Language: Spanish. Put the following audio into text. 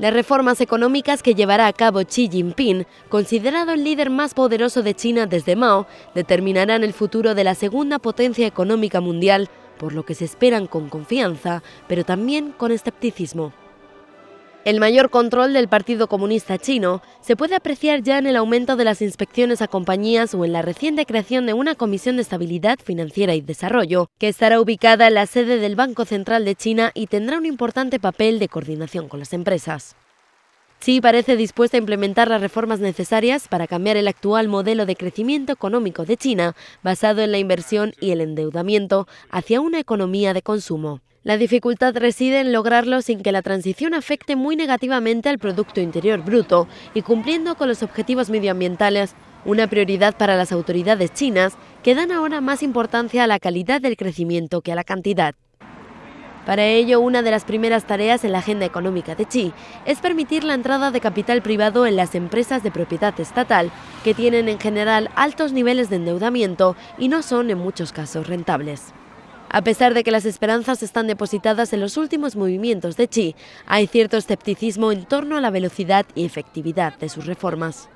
Las reformas económicas que llevará a cabo Xi Jinping, considerado el líder más poderoso de China desde Mao, determinarán el futuro de la segunda potencia económica mundial, por lo que se esperan con confianza, pero también con escepticismo. El mayor control del Partido Comunista Chino se puede apreciar ya en el aumento de las inspecciones a compañías o en la reciente creación de una Comisión de Estabilidad Financiera y Desarrollo, que estará ubicada en la sede del Banco Central de China y tendrá un importante papel de coordinación con las empresas. Xi parece dispuesta a implementar las reformas necesarias para cambiar el actual modelo de crecimiento económico de China, basado en la inversión y el endeudamiento, hacia una economía de consumo. La dificultad reside en lograrlo sin que la transición afecte muy negativamente al Producto Interior Bruto y cumpliendo con los objetivos medioambientales, una prioridad para las autoridades chinas que dan ahora más importancia a la calidad del crecimiento que a la cantidad. Para ello, una de las primeras tareas en la agenda económica de Chi es permitir la entrada de capital privado en las empresas de propiedad estatal, que tienen en general altos niveles de endeudamiento y no son en muchos casos rentables. A pesar de que las esperanzas están depositadas en los últimos movimientos de Chi, hay cierto escepticismo en torno a la velocidad y efectividad de sus reformas.